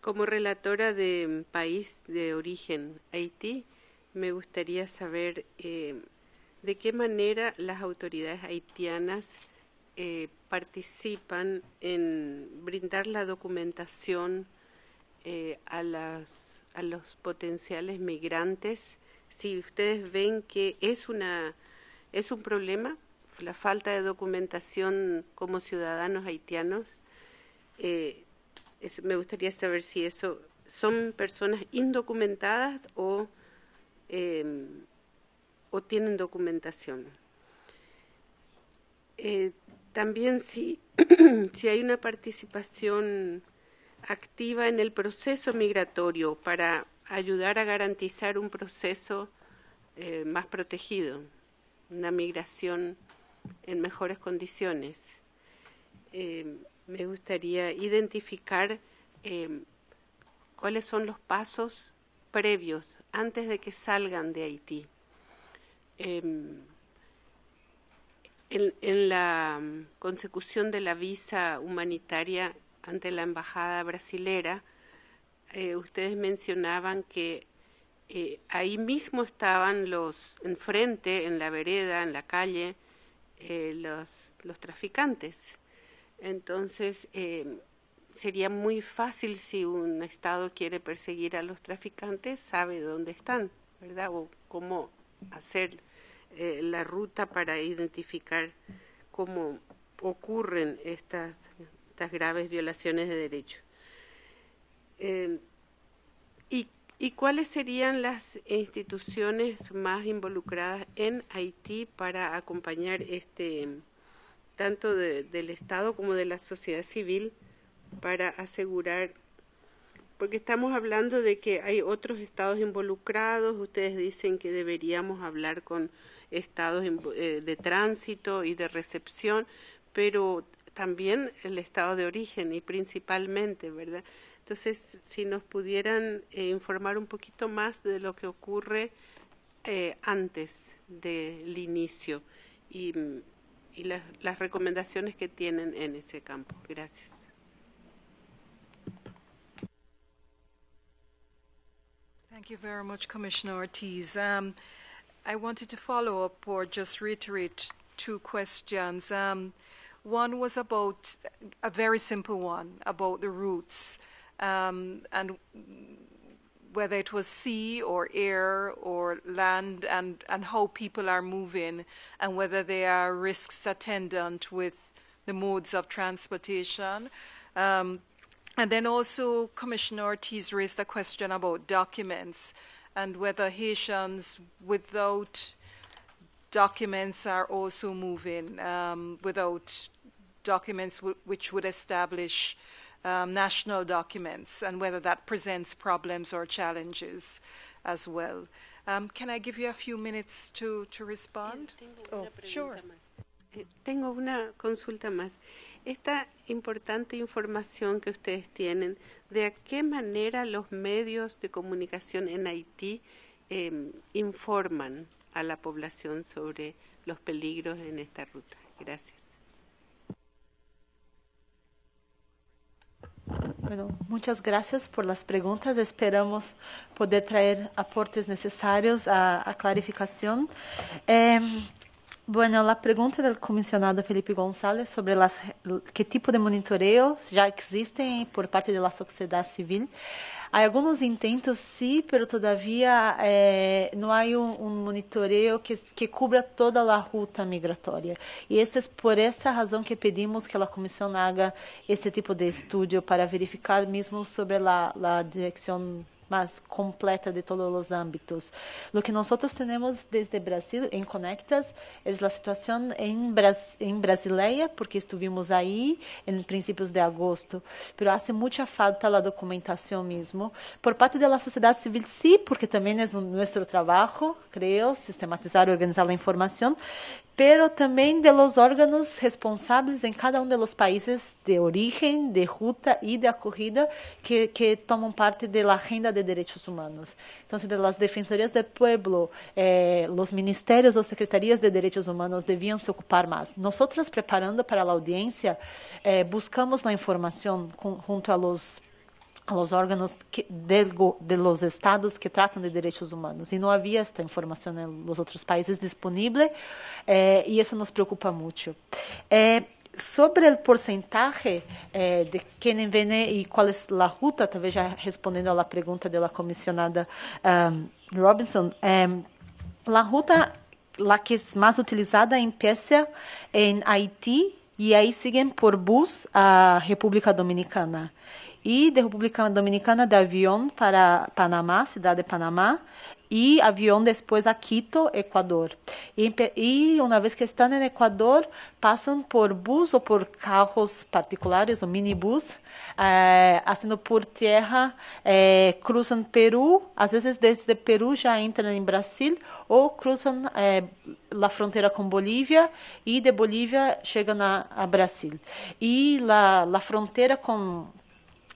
Como relatora de país de origen, Haití, me gustaría saber em, de qué manera las autoridades haitianas eh, participan en brindar la documentación eh, a, a los potenciales migrantes, si ustedes ven que es, una, es un problema, la falta de documentación como ciudadanos haitianos, eh, me gustaría saber si eso son personas indocumentadas o, em, o tienen documentación. Eh, también si, *clears throat* si hay una participación activa en el proceso migratorio para ayudar a garantizar un proceso eh, más protegido, una migración en mejores condiciones. Eh, me gustaría identificar eh, cuáles son los pasos previos antes de que salgan de Haití. Em, en, la mm, consecución de la visa humanitaria ante la Embajada brasilera, eh, ustedes mencionaban que eh, ahí mismo estaban los, enfrente, en la vereda, en la calle, eh, los, los, traficantes. Entonces, sería muy fácil si un Estado quiere perseguir a los traficantes, sabe dónde están, ¿verdad? O cómo hacer la ruta para identificar cómo ocurren estas estas graves violaciones de derechos. Em, y, ¿Y cuáles serían las instituciones más involucradas en Haití para acompañar este, tanto del Estado como de la sociedad civil, para asegurar porque estamos hablando de que hay otros estados involucrados, ustedes dicen que deberíamos hablar con estados eh, de tránsito y de recepción, pero también el estado de origen y principalmente, ¿verdad? Entonces, si nos pudieran eh, informar un poquito más de lo que ocurre eh, antes del inicio y, las, recomendaciones que tienen en ese campo. Gracias. Thank you Ortiz. Um, I wanted to follow up or just reiterate two questions. Um, One was about a very simple one about the roots um, and whether it was sea or air or land and, and how people are moving and whether there are risks attendant with the modes of transportation. Um, and then also Commissioner Ortiz raised a question about documents and whether Haitians without documents are also moving um, without documents which would establish um, national documents and whether that presents problems or challenges as well. Um, can I give you a few minutes to, to respond? Oh, sure. Eh, tengo una consulta más. Esta importante información que ustedes tienen, ¿de qué manera los medios de comunicación en Haití eh, informan a la población sobre los peligros en esta ruta? Gracias. Bueno, muchas gracias por las preguntas. Esperamos poder traer aportes necesarios a, clarificación. Em, Bueno, a pergunta do comissionado Felipe Gonzalez sobre las, que tipo de monitoreos já existem por parte da sociedade civil. Há alguns intentos, sim, mas todavia eh, não há um, um monitoreo que, que cubra toda a ruta migratória. E isso é por essa razão que pedimos que a comissão haga esse tipo de estudo para verificar mesmo sobre a direção mais completa de todos os âmbitos. O que nós temos desde Brasil em Conectas é a situação em, Bras em Brasileia, porque estivemos aí em princípios de agosto, mas faz muita falta a documentação mesmo por parte da sociedade civil, sim, porque também é nosso trabalho, creio, sistematizar e organizar a informação, pero também de los órganos responsáveis em cada um de los países de origem, de ruta e de acorrida que, que tomam parte da agenda de direitos humanos. Então, de las defensorias del pueblo, eh, os ministerios ou secretarias de direitos humanos deviam se ocupar mais. Nós, preparando para a audiência, eh, buscamos a informação junto a los aos órgãos que, de, de, los estados que tratam de direitos humanos. E não havia esta informação né, nos outros países disponível, eh, e isso nos preocupa muito. Eh, sobre o porcentaje eh, de quem vem e qual é a ruta, talvez já respondendo à pergunta da comissionada um, ah, Robinson, eh, a ruta la que é mais utilizada empieza em Haiti e aí seguem por bus à República Dominicana e da República Dominicana de avião para Panamá, cidade de Panamá, e avião depois a Quito, Equador. E, e uma vez que estão no Equador, passam por bus ou por carros particulares, ou minibus, eh, por terra, eh, cruzam Peru, às vezes desde Peru já entram em Brasil, ou cruzam eh, a fronteira com Bolívia e de Bolívia chegam a, a Brasil. E a fronteira com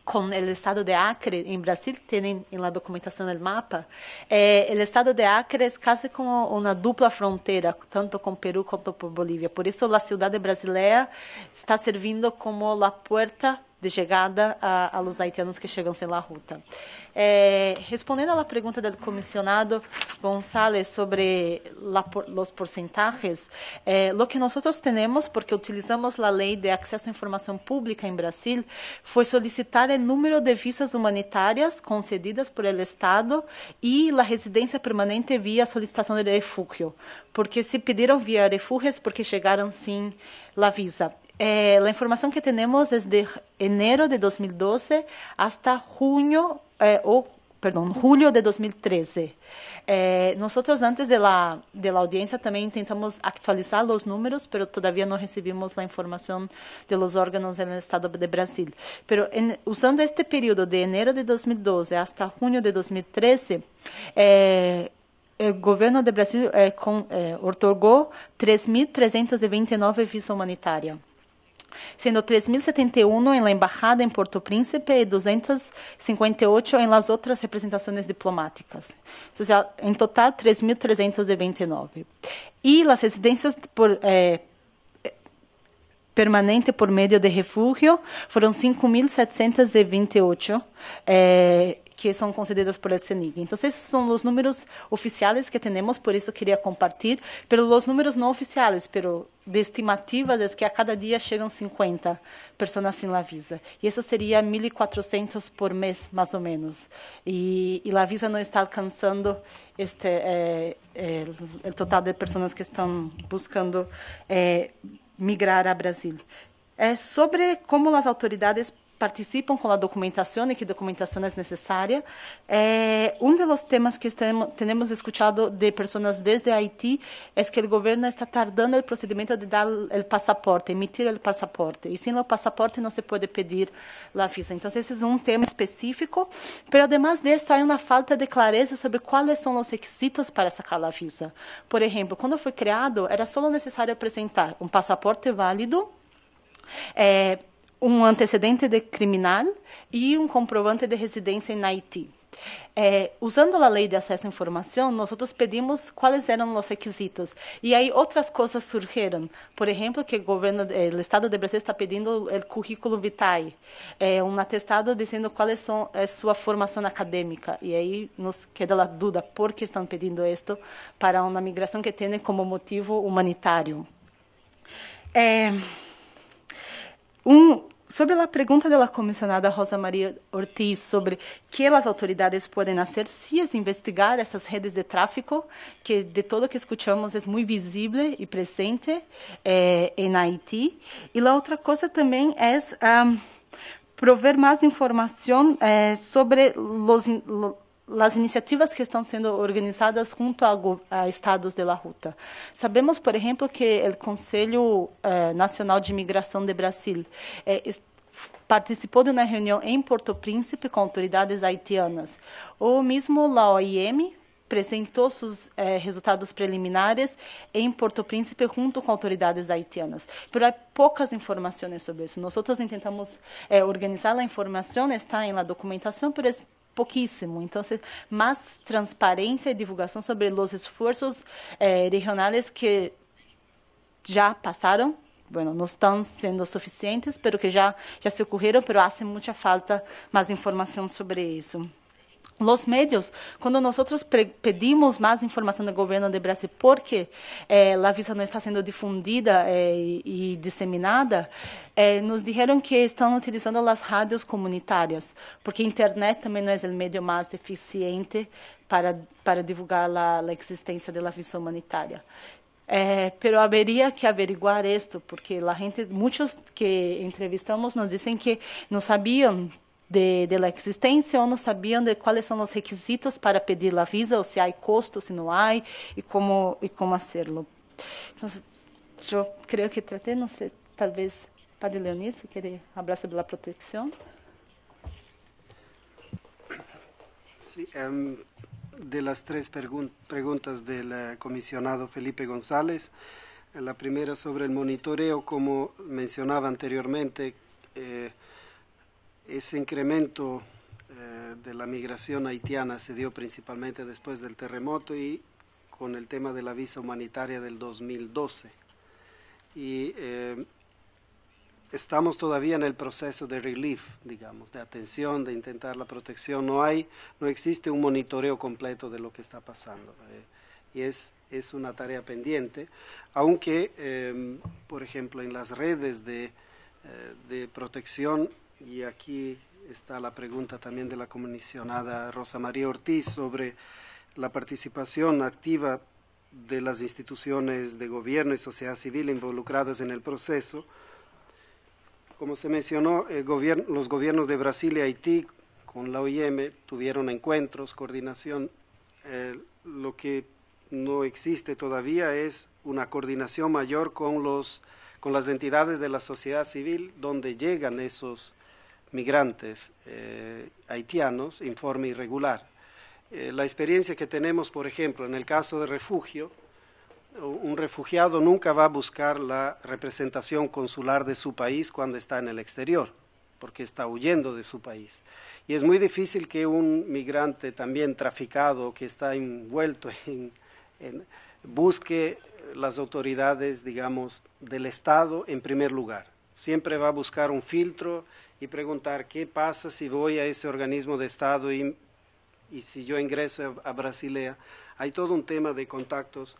com o estado de Acre em Brasil, tem em la documentação, el mapa, eh, estado de Acre é quase como uma dupla frontera, tanto com Peru quanto com Bolívia, Por isso a ciudad brasileira está servindo como a porta de chegada a, a los haitianos que chegam sem a ruta. É, respondendo à pergunta do comissionado González sobre os porcentagens, eh, é, o que nós temos, porque utilizamos a lei de acesso à informação pública em Brasil, foi solicitar o número de visas humanitárias concedidas por el Estado e a residência permanente via solicitação de refúgio, porque se pediram via refúgios porque chegaram sim la visa eh, la información que tenemos es de enero de 2012 hasta junio eh, o perdão, julho de 2013. Eh, nós antes de la, de la audiencia também tentamos atualizar os números, mas ainda não recebemos a informação de los órganos estado de Brasil. Pero en, usando este período de enero de 2012 hasta junho de 2013, eh, o governo de Brasil eh, com, eh, otorgou 3.329 visas humanitárias sendo 3.071 em La Embaixada em Porto Príncipe e 258 em las outras representações diplomáticas. Ou então, seja, em total, 3.329. E as residências por, eh, permanente por meio de refúgio foram 5.728 eh, que são concedidas por Senig. Então, esses são os números oficiais que temos, por isso queria compartilhar, pelos números não oficiais, pero de estimativas é que a cada dia chegam 50 pessoas assim na Visa. E isso seria 1.400 por mês, mais ou menos. E, e a Visa não está alcançando este eh, eh, o total de pessoas que estão buscando eh, migrar a Brasil. É sobre como as autoridades participam com a documentação e que documentação é necessária? Eh, uno temas que temos escutado de pessoas desde Haiti é que o governo está tardando o procedimento de dar o passaporte, emitir o passaporte. E sem o passaporte não se pode pedir a visa. Então esse é um tema específico. Mas além disso há uma falta de clareza sobre quais são os requisitos para sacar a visa. Por exemplo, quando foi criado era só necessário apresentar um passaporte válido, eh, um antecedente de criminal e um comprovante de residência em Haiti. É, usando a lei de acesso à informação, nós pedimos quais eram os requisitos. E aí outras coisas surgiram. Por exemplo, que o governo, eh, o Estado de Brasil está pedindo o currículo vitae, é, um atestado dizendo qual é sua, é sua formação acadêmica. E aí nos queda a dúvida por que estão pedindo isto para uma migração que tem como motivo humanitário. É, um Sobre a pergunta da comissionada Rosa Maria Ortiz sobre que as autoridades podem fazer se as investigar essas redes de tráfico, que de todo que escuchamos é muito visível e presente eh, em Haiti. E a outra coisa também é um, ah, prover mais informação eh, sobre os as iniciativas que estão sendo organizadas junto a, a estados de la Ruta. Sabemos, por exemplo, que o Conselho eh, Nacional de Migração de Brasil eh, participou de uma reunião em Porto Príncipe com autoridades haitianas. Ou mesmo a OIM apresentou seus eh, resultados preliminares em Porto Príncipe junto com autoridades haitianas. Mas há poucas informações sobre isso. Nós tentamos eh, organizar a informação, está em la documentação, mas pouquíssimo. Então, mais transparência e divulgação sobre os esforços eh, regionais que já passaram bueno, não estão sendo suficientes, pero que já já se ocorreram, pero há muita falta mais informação sobre isso los medios, quando nós pedimos mais informação do governo de Brasil porque eh, é, la visa está sendo difundida eh, disseminada, eh, nos dijeron que estão utilizando as radios comunitárias, porque a Internet também não é o meio mais eficiente para, para divulgar a existência da de humanitária. visa Eh, haveria que averiguar isto, porque a gente, muitos que entrevistamos nos dizem que não sabiam de, de la existencia o no sabían de cuáles son los requisitos para pedir la visa, o si hay costos, si no hay, y cómo, y cómo hacerlo. Entonces, yo creo que traté, no sé, tal vez Padre Leonid, si quiere hablar sobre la protección. Sí, em, de las tres preguntas del eh, comisionado Felipe González, eh, la primera sobre el monitoreo, como mencionaba anteriormente, eh, ese incremento eh, de la migración haitiana se dio principalmente después del terremoto y con el tema de la visa humanitaria del 2012. Y eh, estamos todavía en el proceso de relief, digamos, de atención, de intentar la protección. No hay, no existe un monitoreo completo de lo que está pasando. Eh, y es, es una tarea pendiente, aunque, por ejemplo, en las redes de, de protección y aquí está la pregunta también de la comisionada Rosa María Ortiz sobre la participación activa de las instituciones de gobierno y sociedad civil involucradas en el proceso. Como se mencionó, eh, los gobiernos de Brasil y Haití con la OIM tuvieron encuentros, coordinación. Eh, lo que no existe todavía es una coordinación mayor con, los, con las entidades de la sociedad civil donde llegan esos migrantes eh, haitianos informe irregular. Eh, la experiencia que tenemos, por ejemplo, en el caso de refugio, un refugiado nunca va a buscar la representación consular de su país cuando está en el exterior, porque está huyendo de su país. Y es muy difícil que un migrante también traficado, que está envuelto *laughs* en, en busque las autoridades, digamos, del Estado en primer lugar. Siempre va a buscar un filtro y preguntar qué pasa si voy a ese organismo de Estado y, y si yo ingreso a, Brasilea. Hay todo un tema de contactos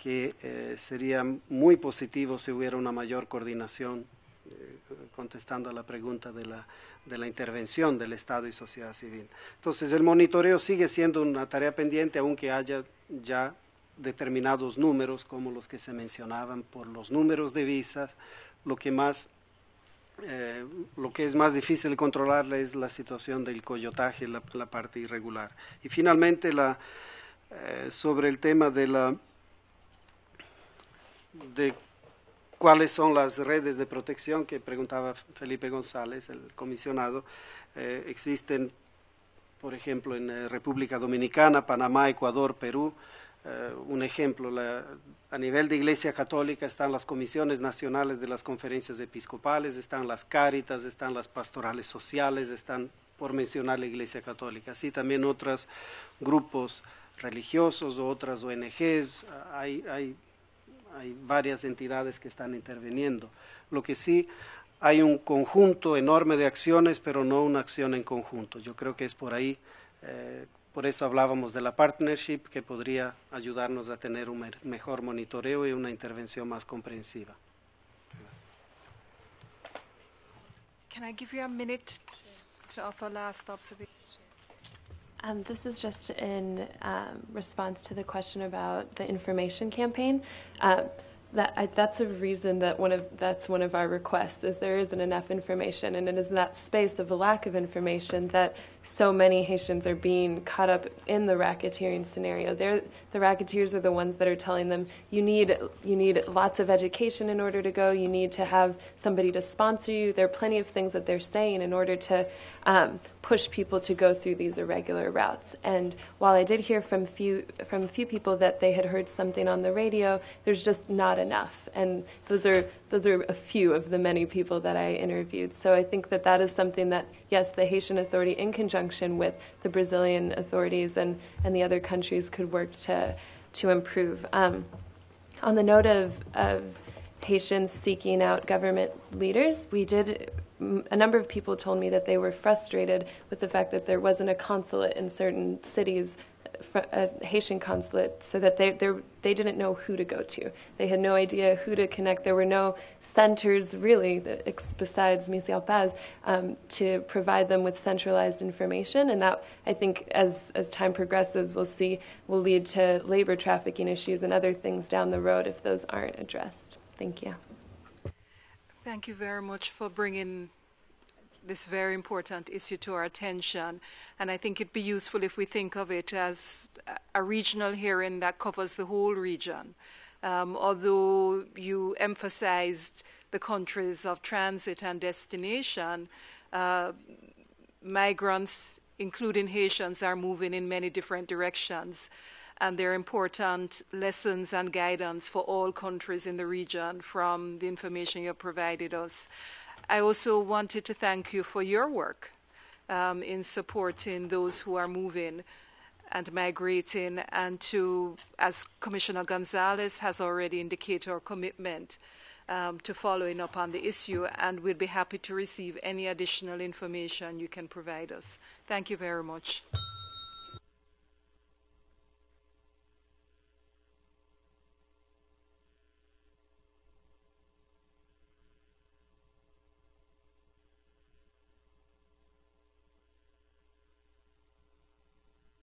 que eh, sería muy positivo si hubiera una mayor coordinación, eh, contestando a la pregunta de la, de la intervención del Estado y sociedad civil. Entonces, el monitoreo sigue siendo una tarea pendiente, aunque haya ya determinados números, como los que se mencionaban por los números de visas, lo que más eh, lo que es más difícil de controlar es la situación del coyotaje, la, parte irregular. Y finalmente, eh, sobre el tema de, de cuáles son las redes de protección que preguntaba Felipe González, el comisionado, eh, existen, por ejemplo, en República Dominicana, Panamá, Ecuador, Perú, eh, un ejemplo, a nivel de Iglesia Católica están las comisiones nacionales de las conferencias episcopales, están las cáritas, están las pastorales sociales, están, por mencionar, la Iglesia Católica. Así también otros grupos religiosos o otras ONGs, hay, hay, varias entidades que están interviniendo. Lo que sí, hay un conjunto enorme de acciones, pero no una acción en conjunto. Yo creo que es por ahí. Eh, por eso hablábamos de la partnership que podría ayudarnos a tener un mejor monitoreo y una intervención más comprensiva. Can I give you a minute to offer last observation? Um, this is just in um, response to the question about the information campaign. Uh, that I, that's a reason that one of that's one of our requests is there isn't enough information, and it is in that space of the lack of information that so many Haitians are being caught up in the racketeering scenario. They're, the racketeers are the ones that are telling them you need you need lots of education in order to go. You need to have somebody to sponsor you. There are plenty of things that they're saying in order to um, push people to go through these irregular routes. And while I did hear from few from a few people that they had heard something on the radio, there's just not enough. And those are those are a few of the many people that I interviewed. So I think that that is something that yes, the Haitian Authority, in conjunction with the Brazilian authorities and and the other countries, could work to to improve. Um, on the note of, of Haitians seeking out government leaders, we did a number of people told me that they were frustrated with the fact that there wasn't a consulate in certain cities, a Haitian consulate, so that they, they, didn't know who to go to. They had no idea who to connect. There were no centers, really, besides Misial Paz, um, to provide them with centralized information. And that, I think, as, as time progresses, we'll see will lead to labor trafficking issues and other things down the road if those aren't addressed. Thank you. Thank you very much for bringing this very important issue to our attention. And I think it'd be useful if we think of it as a regional hearing that covers the whole region. Um, although you emphasized the countries of transit and destination, uh, migrants, including Haitians, are moving in many different directions and their are important lessons and guidance for all countries in the region from the information you have provided us. I also wanted to thank you for your work um, in supporting those who are moving and migrating, and to, as Commissioner Gonzalez has already indicated, our commitment um, to following up on the issue, and we'll be happy to receive any additional information you can provide us. Thank you very much.